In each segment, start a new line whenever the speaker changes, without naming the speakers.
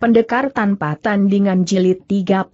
Pendekar tanpa tandingan jilid 36.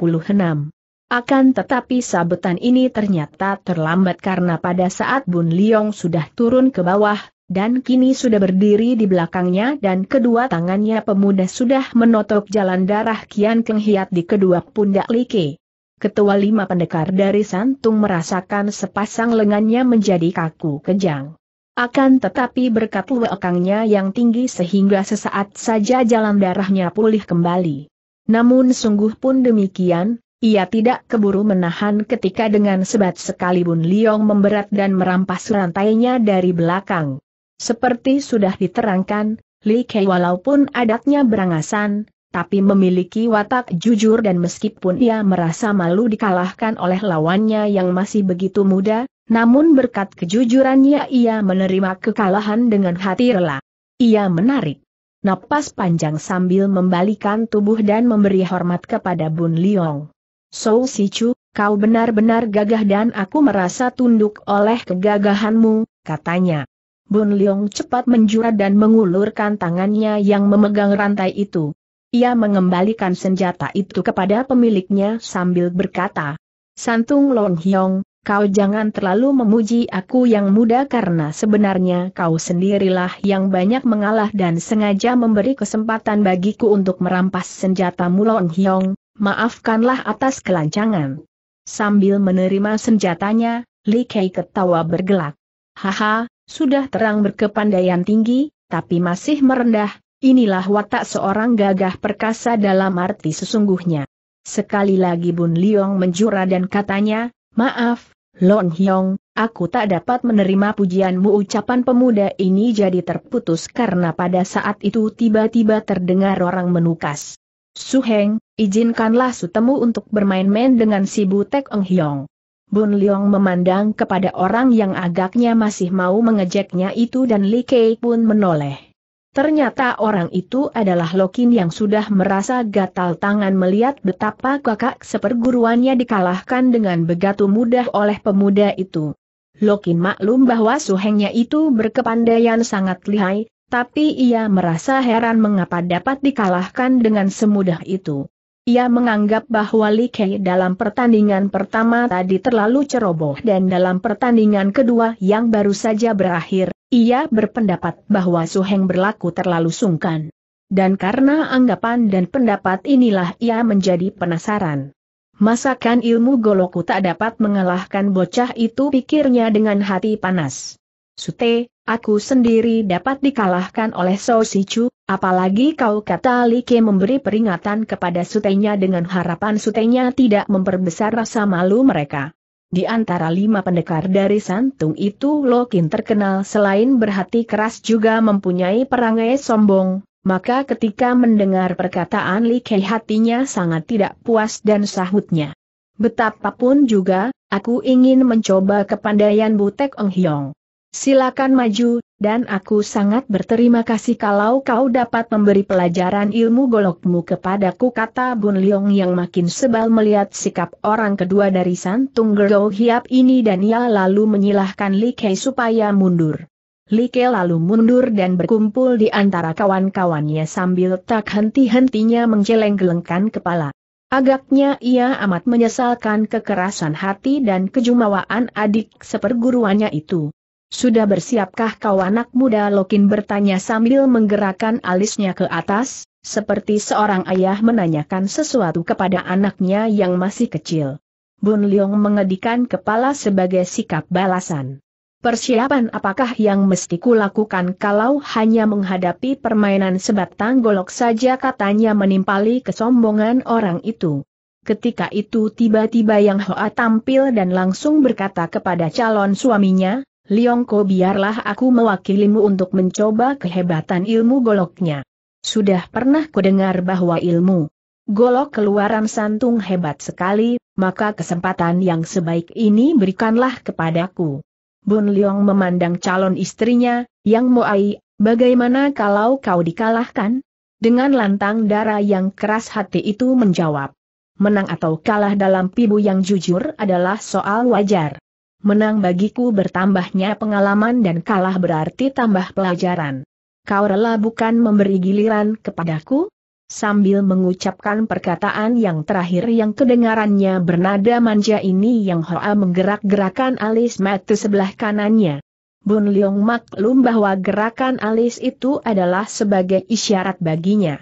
Akan tetapi sabetan ini ternyata terlambat karena pada saat Bun Liong sudah turun ke bawah, dan kini sudah berdiri di belakangnya dan kedua tangannya pemuda sudah menotok jalan darah Kian Keng Hiat di kedua pundak Like. Ketua lima pendekar dari Santung merasakan sepasang lengannya menjadi kaku kejang. Akan tetapi berkat luakangnya yang tinggi sehingga sesaat saja jalan darahnya pulih kembali. Namun sungguh pun demikian, ia tidak keburu menahan ketika dengan sebat sekali Bun Liong memberat dan merampas rantainya dari belakang. Seperti sudah diterangkan, Li Kei walaupun adatnya berangasan, tapi memiliki watak jujur dan meskipun ia merasa malu dikalahkan oleh lawannya yang masih begitu muda, namun berkat kejujurannya ia menerima kekalahan dengan hati rela. Ia menarik napas panjang sambil membalikan tubuh dan memberi hormat kepada Bun Liong. Si Sichu, kau benar-benar gagah dan aku merasa tunduk oleh kegagahanmu, katanya. Bun Liong cepat menjurat dan mengulurkan tangannya yang memegang rantai itu. Ia mengembalikan senjata itu kepada pemiliknya sambil berkata, Santung Long Hiong, Kau jangan terlalu memuji aku yang muda karena sebenarnya kau sendirilah yang banyak mengalah dan sengaja memberi kesempatan bagiku untuk merampas senjata Mulon Hyong, maafkanlah atas kelancangan. Sambil menerima senjatanya, Li Kei ketawa bergelak. Haha, sudah terang berkepandaian tinggi, tapi masih merendah, inilah watak seorang gagah perkasa dalam arti sesungguhnya. Sekali lagi Bun Liong menjura dan katanya, maaf, Lon Hyong, aku tak dapat menerima pujianmu ucapan pemuda ini jadi terputus karena pada saat itu tiba-tiba terdengar orang menukas. Su Heng, izinkanlah sutemu untuk bermain-main dengan si Butek Eng Hyong. Bun Leong memandang kepada orang yang agaknya masih mau mengejeknya itu dan Li Kei pun menoleh. Ternyata orang itu adalah Lokin yang sudah merasa gatal tangan melihat betapa kakak seperguruannya dikalahkan dengan begitu mudah oleh pemuda itu. Lokin maklum bahwa suhengnya itu berkepandaian sangat lihai, tapi ia merasa heran mengapa dapat dikalahkan dengan semudah itu. Ia menganggap bahwa Li Kei dalam pertandingan pertama tadi terlalu ceroboh dan dalam pertandingan kedua yang baru saja berakhir, ia berpendapat bahwa Suheng berlaku terlalu sungkan. Dan karena anggapan dan pendapat inilah ia menjadi penasaran. Masakan ilmu goloku tak dapat mengalahkan bocah itu pikirnya dengan hati panas. Sute, aku sendiri dapat dikalahkan oleh So Chu, apalagi kau kata Like memberi peringatan kepada sutenya dengan harapan sutenya tidak memperbesar rasa malu mereka. Di antara lima pendekar dari santung itu Lokin terkenal selain berhati keras juga mempunyai perangai sombong, maka ketika mendengar perkataan Li Kei hatinya sangat tidak puas dan sahutnya. Betapapun juga, aku ingin mencoba kepandaian Butek Ong Hiong. Silakan maju, dan aku sangat berterima kasih kalau kau dapat memberi pelajaran ilmu golokmu kepadaku kata Bun Leong yang makin sebal melihat sikap orang kedua dari Santung Gergo Hiap ini dan ia lalu menyilahkan Li Kei supaya mundur. Li Kei lalu mundur dan berkumpul di antara kawan-kawannya sambil tak henti-hentinya menggeleng-gelengkan kepala. Agaknya ia amat menyesalkan kekerasan hati dan kejumawaan adik seperguruannya itu. Sudah bersiapkah kau anak muda Lokin bertanya sambil menggerakkan alisnya ke atas, seperti seorang ayah menanyakan sesuatu kepada anaknya yang masih kecil. Bun Leong mengedikan kepala sebagai sikap balasan. Persiapan apakah yang mesti kulakukan kalau hanya menghadapi permainan sebatang golok saja katanya menimpali kesombongan orang itu. Ketika itu tiba-tiba Yang Hoa tampil dan langsung berkata kepada calon suaminya, Liongko biarlah aku mewakilimu untuk mencoba kehebatan ilmu goloknya. Sudah pernah kudengar bahwa ilmu golok keluaran santung hebat sekali, maka kesempatan yang sebaik ini berikanlah kepadaku. Bun Liong memandang calon istrinya, Yang Moai, bagaimana kalau kau dikalahkan? Dengan lantang darah yang keras hati itu menjawab. Menang atau kalah dalam pibu yang jujur adalah soal wajar. Menang bagiku bertambahnya pengalaman dan kalah berarti tambah pelajaran. Kau rela bukan memberi giliran kepadaku? Sambil mengucapkan perkataan yang terakhir yang kedengarannya bernada manja ini yang Hoa menggerak-gerakan alis mata sebelah kanannya. Bun Leong maklum bahwa gerakan alis itu adalah sebagai isyarat baginya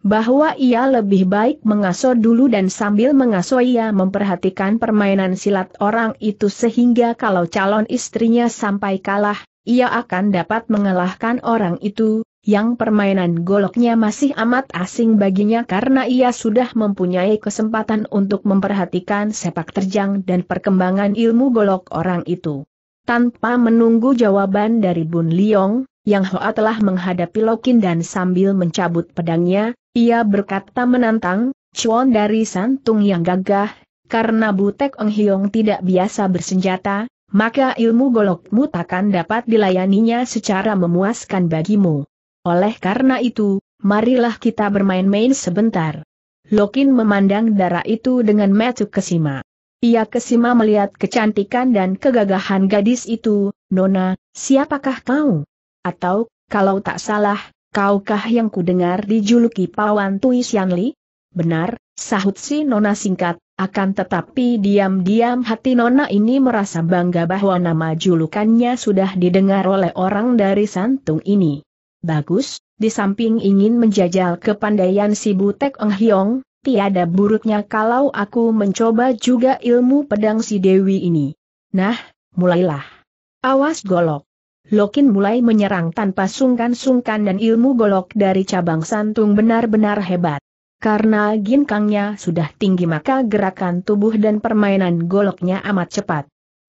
bahwa ia lebih baik mengasuh dulu dan sambil mengasuh ia memperhatikan permainan silat orang itu sehingga kalau calon istrinya sampai kalah, ia akan dapat mengalahkan orang itu, yang permainan goloknya masih amat asing baginya karena ia sudah mempunyai kesempatan untuk memperhatikan sepak terjang dan perkembangan ilmu golok orang itu. Tanpa menunggu jawaban dari Bun Liong, yang Hoa telah menghadapi Lokin dan sambil mencabut pedangnya, ia berkata menantang, Chuan dari santung yang gagah, karena Butek Ong Hiong tidak biasa bersenjata, maka ilmu golokmu takkan dapat dilayaninya secara memuaskan bagimu. Oleh karena itu, marilah kita bermain-main sebentar. Lokin memandang darah itu dengan metu kesima. Ia kesima melihat kecantikan dan kegagahan gadis itu, Nona, siapakah kau? Atau, kalau tak salah, kaukah yang kudengar dijuluki Pawan Tui Xianli? Benar, sahut si Nona singkat, akan tetapi diam-diam hati Nona ini merasa bangga bahwa nama julukannya sudah didengar oleh orang dari santung ini. Bagus, di samping ingin menjajal kepandaian si Butek Eng Hiong, tiada buruknya kalau aku mencoba juga ilmu pedang si Dewi ini. Nah, mulailah. Awas golok. Lokin mulai menyerang tanpa sungkan-sungkan dan ilmu golok dari cabang santung benar-benar hebat. Karena ginkangnya sudah tinggi maka gerakan tubuh dan permainan goloknya amat cepat.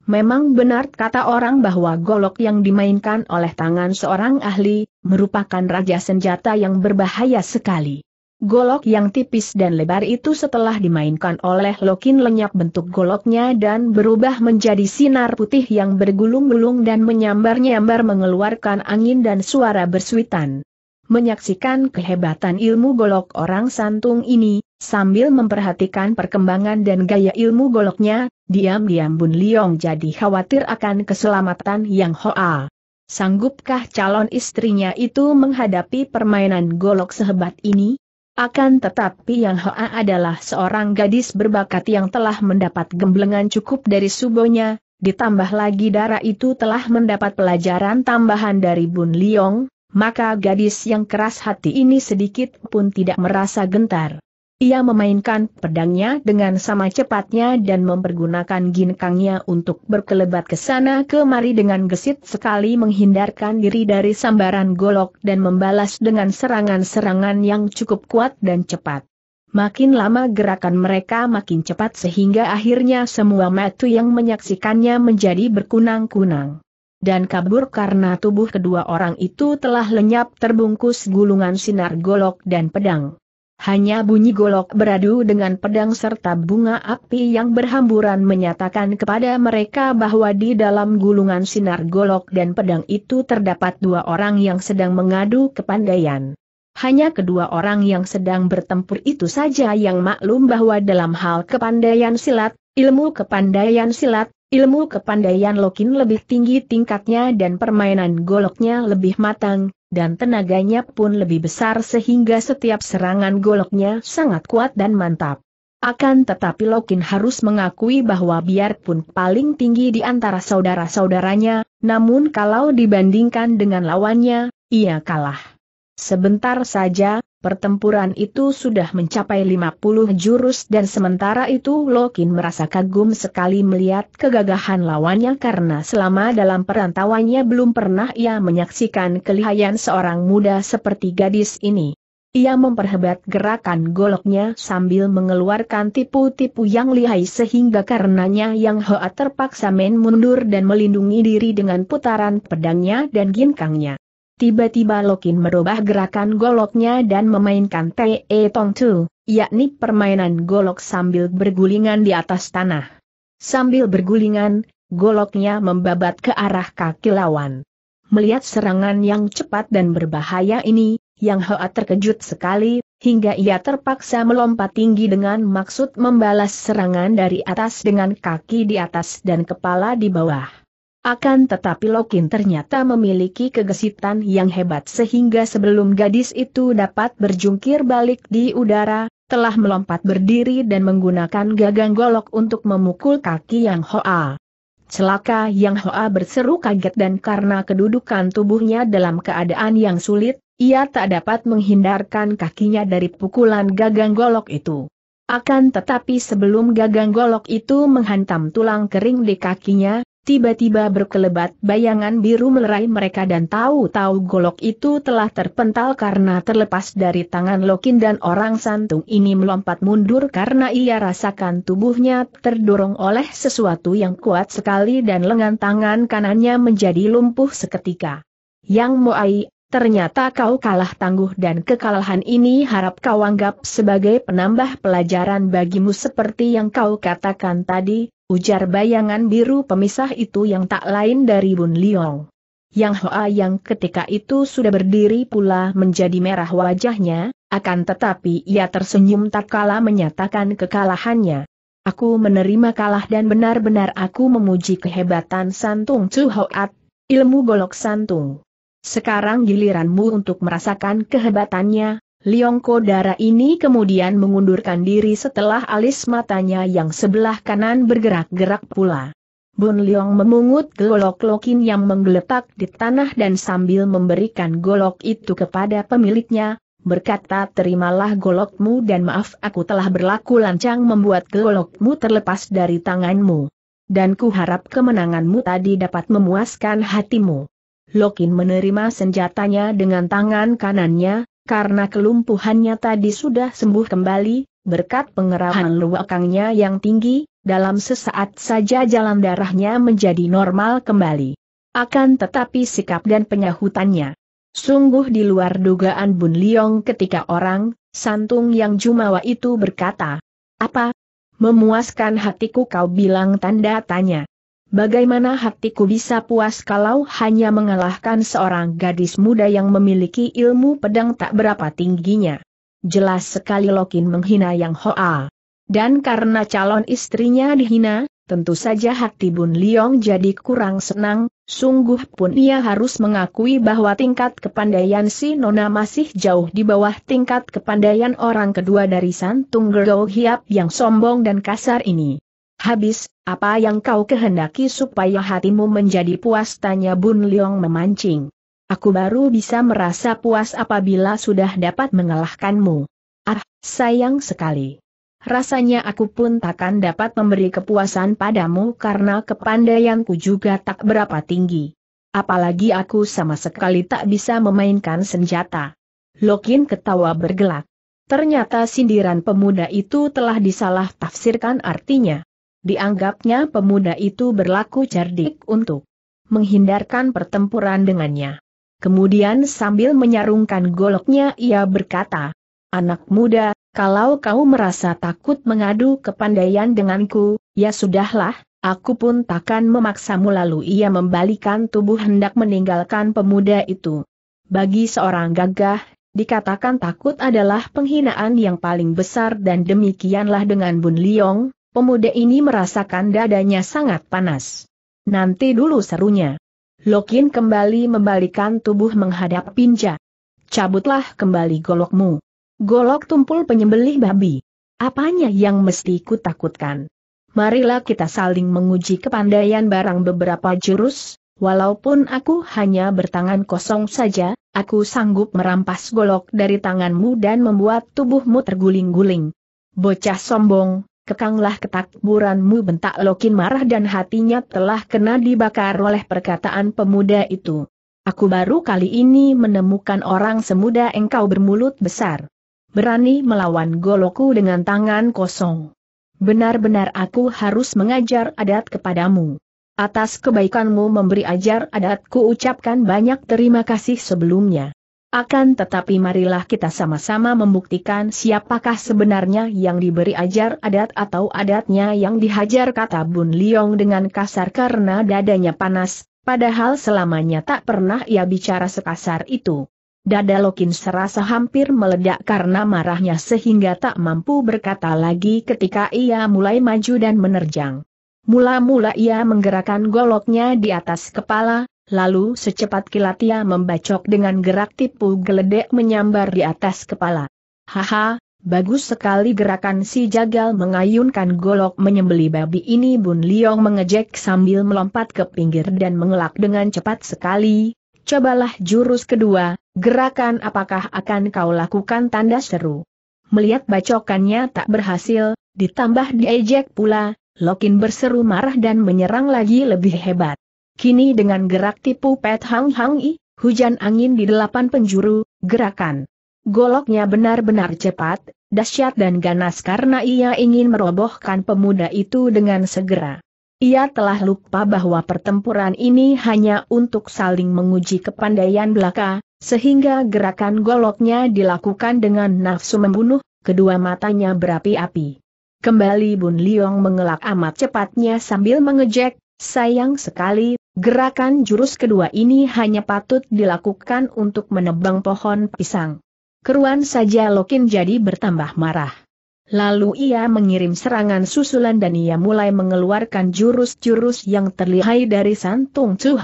Memang benar kata orang bahwa golok yang dimainkan oleh tangan seorang ahli, merupakan raja senjata yang berbahaya sekali. Golok yang tipis dan lebar itu setelah dimainkan oleh Lokin lenyap bentuk goloknya dan berubah menjadi sinar putih yang bergulung-gulung dan menyambar-nyambar mengeluarkan angin dan suara bersuitan. Menyaksikan kehebatan ilmu golok orang santung ini, sambil memperhatikan perkembangan dan gaya ilmu goloknya, diam-diam Bun Liong jadi khawatir akan keselamatan yang Hoa. Sanggupkah calon istrinya itu menghadapi permainan golok sehebat ini? Akan tetapi Yang Hoa adalah seorang gadis berbakat yang telah mendapat gemblengan cukup dari subonya, ditambah lagi darah itu telah mendapat pelajaran tambahan dari Bun Liong, maka gadis yang keras hati ini sedikit pun tidak merasa gentar. Ia memainkan pedangnya dengan sama cepatnya dan mempergunakan ginkangnya untuk berkelebat ke sana kemari dengan gesit sekali menghindarkan diri dari sambaran golok dan membalas dengan serangan-serangan yang cukup kuat dan cepat. Makin lama gerakan mereka makin cepat sehingga akhirnya semua matu yang menyaksikannya menjadi berkunang-kunang dan kabur karena tubuh kedua orang itu telah lenyap terbungkus gulungan sinar golok dan pedang hanya bunyi golok beradu dengan pedang serta bunga api yang berhamburan menyatakan kepada mereka bahwa di dalam gulungan sinar golok dan pedang itu terdapat dua orang yang sedang mengadu kepandaian. Hanya kedua orang yang sedang bertempur itu saja yang maklum bahwa dalam hal kepandaian silat, ilmu kepandaian silat, ilmu kepandaian Lokin lebih tinggi tingkatnya dan permainan goloknya lebih matang, dan tenaganya pun lebih besar sehingga setiap serangan goloknya sangat kuat dan mantap. Akan tetapi Lokin harus mengakui bahwa biarpun paling tinggi di antara saudara-saudaranya, namun kalau dibandingkan dengan lawannya, ia kalah. Sebentar saja, Pertempuran itu sudah mencapai 50 jurus dan sementara itu Lokin merasa kagum sekali melihat kegagahan lawannya karena selama dalam perantauannya belum pernah ia menyaksikan kelihayan seorang muda seperti gadis ini. Ia memperhebat gerakan goloknya sambil mengeluarkan tipu-tipu yang lihai sehingga karenanya Yang Hoa terpaksa main mundur dan melindungi diri dengan putaran pedangnya dan ginkangnya. Tiba-tiba Lokin merubah gerakan goloknya dan memainkan Te Tong Tu, yakni permainan golok sambil bergulingan di atas tanah. Sambil bergulingan, goloknya membabat ke arah kaki lawan. Melihat serangan yang cepat dan berbahaya ini, Yang Hoa terkejut sekali, hingga ia terpaksa melompat tinggi dengan maksud membalas serangan dari atas dengan kaki di atas dan kepala di bawah. Akan tetapi Lokin ternyata memiliki kegesitan yang hebat sehingga sebelum gadis itu dapat berjungkir balik di udara, telah melompat berdiri dan menggunakan gagang golok untuk memukul kaki yang Hoa. Celaka yang Hoa berseru kaget dan karena kedudukan tubuhnya dalam keadaan yang sulit, ia tak dapat menghindarkan kakinya dari pukulan gagang golok itu. Akan tetapi sebelum gagang golok itu menghantam tulang kering di kakinya, Tiba-tiba berkelebat bayangan biru melerai mereka dan tahu-tahu golok itu telah terpental karena terlepas dari tangan Lokin dan orang santung ini melompat mundur karena ia rasakan tubuhnya terdorong oleh sesuatu yang kuat sekali dan lengan tangan kanannya menjadi lumpuh seketika. Yang Moai Ternyata kau kalah tangguh dan kekalahan ini harap kau anggap sebagai penambah pelajaran bagimu seperti yang kau katakan tadi, ujar bayangan biru pemisah itu yang tak lain dari Bun Liong. Yang Hoa yang ketika itu sudah berdiri pula menjadi merah wajahnya, akan tetapi ia tersenyum tak kalah menyatakan kekalahannya. Aku menerima kalah dan benar-benar aku memuji kehebatan Santung Chu Hoat, ilmu golok Santung. Sekarang giliranmu untuk merasakan kehebatannya, Liongko darah ini kemudian mengundurkan diri setelah alis matanya yang sebelah kanan bergerak-gerak pula. Bun Liong memungut golok lokin yang menggeletak di tanah dan sambil memberikan golok itu kepada pemiliknya, berkata terimalah golokmu dan maaf aku telah berlaku lancang membuat golokmu terlepas dari tanganmu. Dan ku harap kemenanganmu tadi dapat memuaskan hatimu. Lokin menerima senjatanya dengan tangan kanannya, karena kelumpuhannya tadi sudah sembuh kembali, berkat pengerahan luakangnya yang tinggi, dalam sesaat saja jalan darahnya menjadi normal kembali. Akan tetapi sikap dan penyahutannya sungguh di luar dugaan Bun Liong ketika orang, santung yang jumawa itu berkata, Apa? Memuaskan hatiku kau bilang tanda tanya. Bagaimana hatiku bisa puas kalau hanya mengalahkan seorang gadis muda yang memiliki ilmu pedang tak berapa tingginya? Jelas sekali Lokin menghina Yang Hoa. Dan karena calon istrinya dihina, tentu saja hati Bun Liong jadi kurang senang, sungguh pun ia harus mengakui bahwa tingkat kepandaian si Nona masih jauh di bawah tingkat kepandaian orang kedua dari Santung Gergo Hiap yang sombong dan kasar ini. Habis, apa yang kau kehendaki supaya hatimu menjadi puas tanya Bun Leong memancing. Aku baru bisa merasa puas apabila sudah dapat mengalahkanmu. Ah, sayang sekali. Rasanya aku pun takkan dapat memberi kepuasan padamu karena kepandaianku juga tak berapa tinggi. Apalagi aku sama sekali tak bisa memainkan senjata. Lokin ketawa bergelak. Ternyata sindiran pemuda itu telah disalah tafsirkan artinya. Dianggapnya pemuda itu berlaku cerdik untuk menghindarkan pertempuran dengannya. Kemudian sambil menyarungkan goloknya ia berkata, Anak muda, kalau kau merasa takut mengadu kepandaian denganku, ya sudahlah, aku pun takkan memaksamu lalu ia membalikan tubuh hendak meninggalkan pemuda itu. Bagi seorang gagah, dikatakan takut adalah penghinaan yang paling besar dan demikianlah dengan Bun Liong, Pemuda ini merasakan dadanya sangat panas. Nanti dulu serunya. Lokin kembali membalikan tubuh menghadap pinja. Cabutlah kembali golokmu. Golok tumpul penyembelih babi. Apanya yang mesti kutakutkan? Marilah kita saling menguji kepandaian barang beberapa jurus, walaupun aku hanya bertangan kosong saja, aku sanggup merampas golok dari tanganmu dan membuat tubuhmu terguling-guling. Bocah sombong, kekanglah ketakburanmu bentak Lokin marah dan hatinya telah kena dibakar oleh perkataan pemuda itu. Aku baru kali ini menemukan orang semuda engkau bermulut besar. Berani melawan goloku dengan tangan kosong. Benar-benar aku harus mengajar adat kepadamu. Atas kebaikanmu memberi ajar adatku ucapkan banyak terima kasih sebelumnya. Akan tetapi marilah kita sama-sama membuktikan siapakah sebenarnya yang diberi ajar adat atau adatnya yang dihajar kata Bun Liong dengan kasar karena dadanya panas, padahal selamanya tak pernah ia bicara sekasar itu. Dada Lokin serasa hampir meledak karena marahnya sehingga tak mampu berkata lagi ketika ia mulai maju dan menerjang. Mula-mula ia menggerakkan goloknya di atas kepala, lalu secepat kilat ia membacok dengan gerak tipu geledek menyambar di atas kepala. Haha, bagus sekali gerakan si jagal mengayunkan golok menyembeli babi ini Bun Liong mengejek sambil melompat ke pinggir dan mengelak dengan cepat sekali. Cobalah jurus kedua, gerakan apakah akan kau lakukan tanda seru. Melihat bacokannya tak berhasil, ditambah diejek pula, Lokin berseru marah dan menyerang lagi lebih hebat. Kini dengan gerak tipu Pet Hang Hang I, hujan angin di delapan penjuru, gerakan. Goloknya benar-benar cepat, dahsyat dan ganas karena ia ingin merobohkan pemuda itu dengan segera. Ia telah lupa bahwa pertempuran ini hanya untuk saling menguji kepandaian belaka, sehingga gerakan goloknya dilakukan dengan nafsu membunuh, kedua matanya berapi-api. Kembali Bun Liong mengelak amat cepatnya sambil mengejek, Sayang sekali, gerakan jurus kedua ini hanya patut dilakukan untuk menebang pohon pisang. Keruan saja Lokin jadi bertambah marah. Lalu ia mengirim serangan susulan dan ia mulai mengeluarkan jurus-jurus yang terlihai dari Santung Chu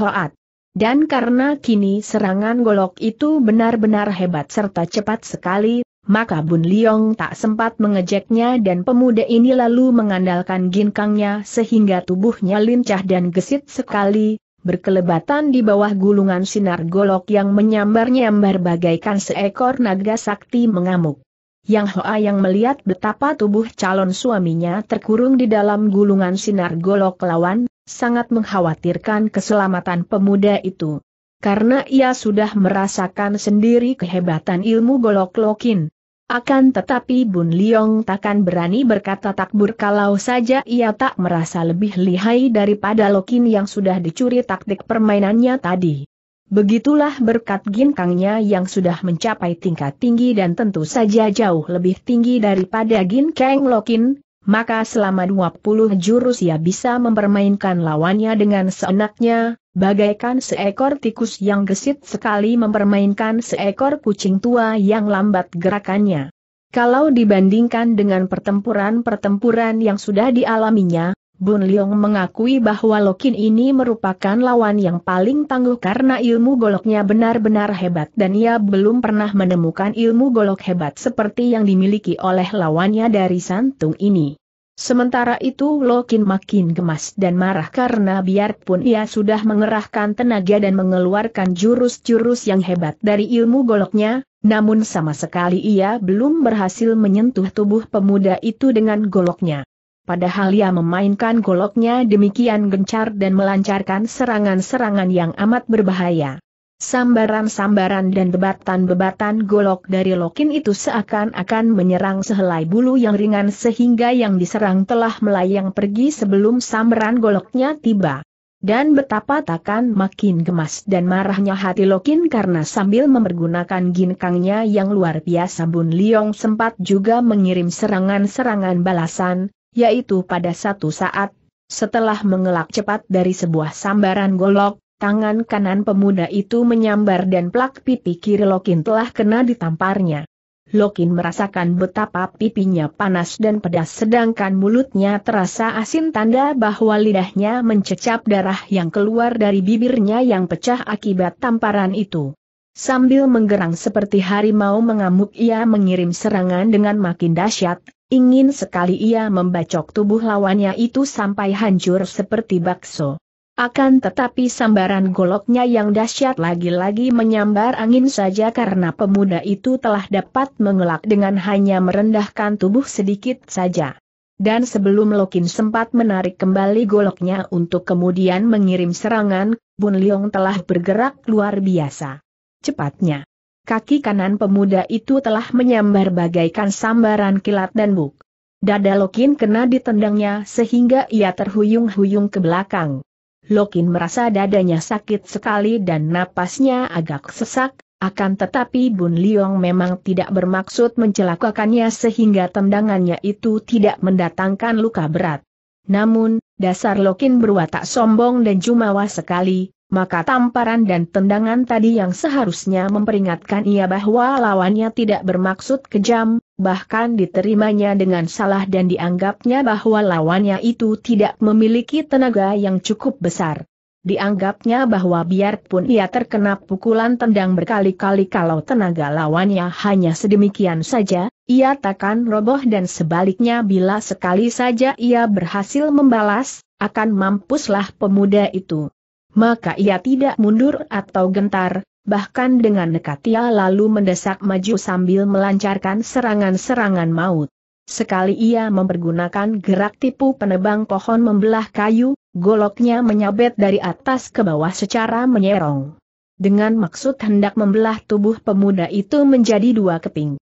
Dan karena kini serangan golok itu benar-benar hebat serta cepat sekali, maka Bun Liong tak sempat mengejeknya dan pemuda ini lalu mengandalkan ginkangnya sehingga tubuhnya lincah dan gesit sekali, berkelebatan di bawah gulungan sinar golok yang menyambar-nyambar bagaikan seekor naga sakti mengamuk. Yang Hoa yang melihat betapa tubuh calon suaminya terkurung di dalam gulungan sinar golok lawan, sangat mengkhawatirkan keselamatan pemuda itu. Karena ia sudah merasakan sendiri kehebatan ilmu golok lokin, akan tetapi Bun Liong takkan berani berkata takbur kalau saja ia tak merasa lebih lihai daripada Lokin yang sudah dicuri taktik permainannya tadi. Begitulah berkat ginkangnya yang sudah mencapai tingkat tinggi dan tentu saja jauh lebih tinggi daripada ginkang Lokin, maka selama 20 jurus ia bisa mempermainkan lawannya dengan seenaknya, bagaikan seekor tikus yang gesit sekali mempermainkan seekor kucing tua yang lambat gerakannya. Kalau dibandingkan dengan pertempuran-pertempuran yang sudah dialaminya, Bun Leong mengakui bahwa Lokin ini merupakan lawan yang paling tangguh karena ilmu goloknya benar-benar hebat dan ia belum pernah menemukan ilmu golok hebat seperti yang dimiliki oleh lawannya dari santung ini. Sementara itu Lokin makin gemas dan marah karena biarpun ia sudah mengerahkan tenaga dan mengeluarkan jurus-jurus yang hebat dari ilmu goloknya, namun sama sekali ia belum berhasil menyentuh tubuh pemuda itu dengan goloknya padahal ia memainkan goloknya demikian gencar dan melancarkan serangan-serangan yang amat berbahaya. Sambaran-sambaran dan bebatan-bebatan golok dari Lokin itu seakan-akan menyerang sehelai bulu yang ringan sehingga yang diserang telah melayang pergi sebelum sambaran goloknya tiba. Dan betapa takkan makin gemas dan marahnya hati Lokin karena sambil mempergunakan ginkangnya yang luar biasa Bun Liong sempat juga mengirim serangan-serangan balasan, yaitu pada satu saat, setelah mengelak cepat dari sebuah sambaran golok, tangan kanan pemuda itu menyambar dan plak pipi kiri Lokin telah kena ditamparnya. Lokin merasakan betapa pipinya panas dan pedas sedangkan mulutnya terasa asin tanda bahwa lidahnya mencecap darah yang keluar dari bibirnya yang pecah akibat tamparan itu. Sambil menggerang seperti harimau mengamuk ia mengirim serangan dengan makin dahsyat, Ingin sekali ia membacok tubuh lawannya itu sampai hancur seperti bakso. Akan tetapi sambaran goloknya yang dahsyat lagi-lagi menyambar angin saja karena pemuda itu telah dapat mengelak dengan hanya merendahkan tubuh sedikit saja. Dan sebelum Lokin sempat menarik kembali goloknya untuk kemudian mengirim serangan, Bun Leong telah bergerak luar biasa. Cepatnya. Kaki kanan pemuda itu telah menyambar bagaikan sambaran kilat dan buk. Dada Lokin kena ditendangnya sehingga ia terhuyung-huyung ke belakang. Lokin merasa dadanya sakit sekali dan napasnya agak sesak, akan tetapi Bun Liong memang tidak bermaksud mencelakakannya sehingga tendangannya itu tidak mendatangkan luka berat. Namun, dasar Lokin berwatak sombong dan jumawa sekali, maka tamparan dan tendangan tadi yang seharusnya memperingatkan ia bahwa lawannya tidak bermaksud kejam, bahkan diterimanya dengan salah dan dianggapnya bahwa lawannya itu tidak memiliki tenaga yang cukup besar. Dianggapnya bahwa biarpun ia terkena pukulan tendang berkali-kali kalau tenaga lawannya hanya sedemikian saja, ia takkan roboh dan sebaliknya bila sekali saja ia berhasil membalas, akan mampuslah pemuda itu maka ia tidak mundur atau gentar, bahkan dengan nekat ia lalu mendesak maju sambil melancarkan serangan-serangan maut. Sekali ia mempergunakan gerak tipu penebang pohon membelah kayu, goloknya menyabet dari atas ke bawah secara menyerong. Dengan maksud hendak membelah tubuh pemuda itu menjadi dua keping.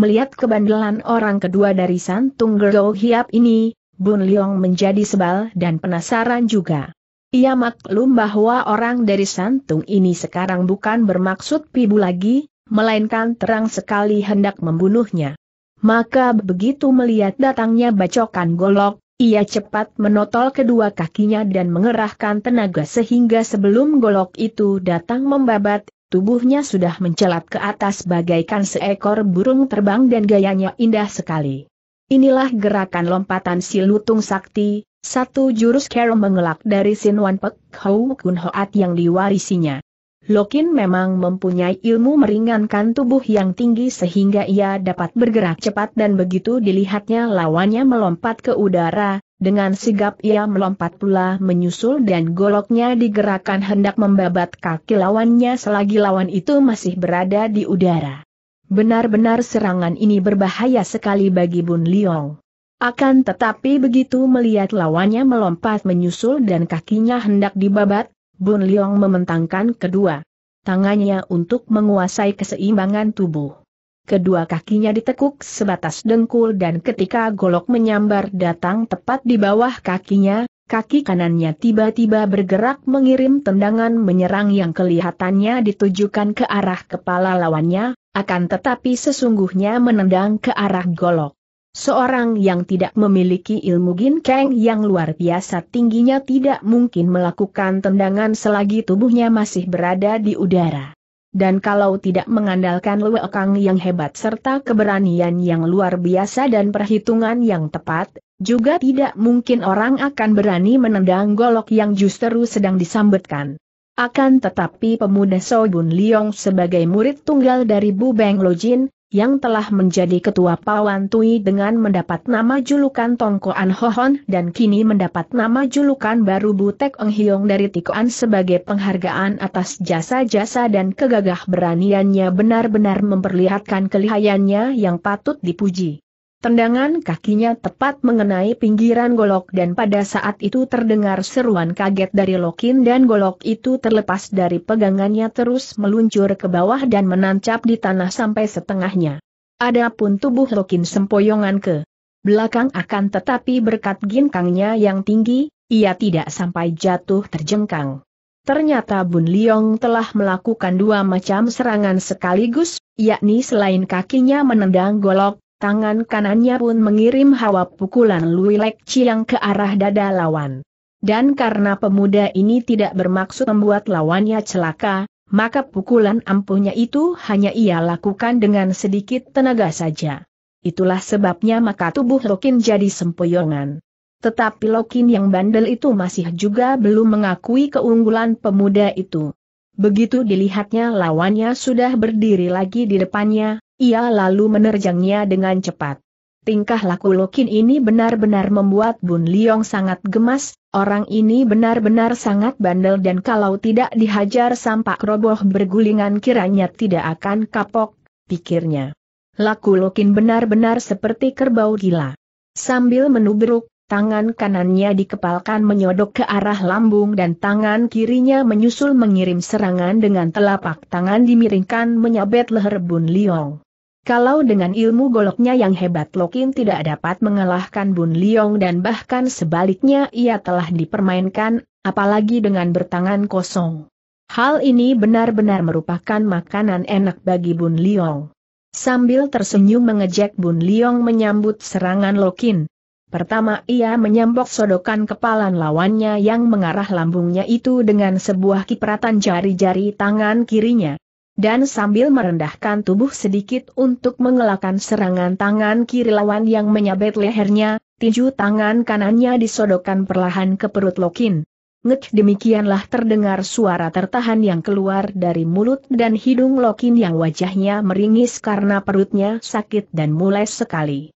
Melihat kebandelan orang kedua dari Santung Gergo Hiap ini, Bun Leong menjadi sebal dan penasaran juga. Ia maklum bahwa orang dari Santung ini sekarang bukan bermaksud pibu lagi, melainkan terang sekali hendak membunuhnya. Maka begitu melihat datangnya bacokan golok, ia cepat menotol kedua kakinya dan mengerahkan tenaga sehingga sebelum golok itu datang membabat, tubuhnya sudah mencelat ke atas bagaikan seekor burung terbang dan gayanya indah sekali. Inilah gerakan lompatan si Lutung Sakti, satu jurus Kero mengelak dari Wan Pek Hou Kun Hoat yang diwarisinya. Lokin memang mempunyai ilmu meringankan tubuh yang tinggi sehingga ia dapat bergerak cepat dan begitu dilihatnya lawannya melompat ke udara, dengan sigap ia melompat pula menyusul dan goloknya digerakkan hendak membabat kaki lawannya selagi lawan itu masih berada di udara. Benar-benar serangan ini berbahaya sekali bagi Bun Liong. Akan tetapi begitu melihat lawannya melompat menyusul dan kakinya hendak dibabat, Bun Liong mementangkan kedua tangannya untuk menguasai keseimbangan tubuh. Kedua kakinya ditekuk sebatas dengkul dan ketika golok menyambar datang tepat di bawah kakinya, kaki kanannya tiba-tiba bergerak mengirim tendangan menyerang yang kelihatannya ditujukan ke arah kepala lawannya, akan tetapi sesungguhnya menendang ke arah golok. Seorang yang tidak memiliki ilmu ginkeng yang luar biasa tingginya tidak mungkin melakukan tendangan selagi tubuhnya masih berada di udara. Dan kalau tidak mengandalkan Luekang yang hebat serta keberanian yang luar biasa dan perhitungan yang tepat, juga tidak mungkin orang akan berani menendang golok yang justru sedang disambutkan. Akan tetapi pemuda bun Liong sebagai murid tunggal dari Bu Beng Lojin, yang telah menjadi ketua Pawantui dengan mendapat nama julukan Tongko An Hohon dan kini mendapat nama julukan baru Butek Eng Hiong dari Tikoan sebagai penghargaan atas jasa-jasa dan kegagah beraniannya benar-benar memperlihatkan kelihayannya yang patut dipuji. Tendangan kakinya tepat mengenai pinggiran golok dan pada saat itu terdengar seruan kaget dari Lokin dan golok itu terlepas dari pegangannya terus meluncur ke bawah dan menancap di tanah sampai setengahnya. Adapun tubuh Lokin sempoyongan ke belakang akan tetapi berkat ginkangnya yang tinggi, ia tidak sampai jatuh terjengkang. Ternyata Bun Liong telah melakukan dua macam serangan sekaligus, yakni selain kakinya menendang golok, tangan kanannya pun mengirim hawa pukulan Lui Lek Chiang ke arah dada lawan. Dan karena pemuda ini tidak bermaksud membuat lawannya celaka, maka pukulan ampuhnya itu hanya ia lakukan dengan sedikit tenaga saja. Itulah sebabnya maka tubuh Lokin jadi sempoyongan. Tetapi Lokin yang bandel itu masih juga belum mengakui keunggulan pemuda itu. Begitu dilihatnya lawannya sudah berdiri lagi di depannya, ia lalu menerjangnya dengan cepat. Tingkah laku Lokin ini benar-benar membuat Bun Liong sangat gemas, orang ini benar-benar sangat bandel dan kalau tidak dihajar sampak roboh bergulingan kiranya tidak akan kapok, pikirnya. Laku Lokin benar-benar seperti kerbau gila. Sambil menubruk, tangan kanannya dikepalkan menyodok ke arah lambung dan tangan kirinya menyusul mengirim serangan dengan telapak tangan dimiringkan menyabet leher Bun Liong. Kalau dengan ilmu goloknya yang hebat Lokin tidak dapat mengalahkan Bun Liong dan bahkan sebaliknya ia telah dipermainkan, apalagi dengan bertangan kosong. Hal ini benar-benar merupakan makanan enak bagi Bun Liong. Sambil tersenyum mengejek Bun Liong menyambut serangan Lokin. Pertama ia menyambok sodokan kepalan lawannya yang mengarah lambungnya itu dengan sebuah kipratan jari-jari tangan kirinya dan sambil merendahkan tubuh sedikit untuk mengelakkan serangan tangan kiri lawan yang menyabet lehernya, tinju tangan kanannya disodokkan perlahan ke perut Lokin. Ngek demikianlah terdengar suara tertahan yang keluar dari mulut dan hidung Lokin yang wajahnya meringis karena perutnya sakit dan mulai sekali.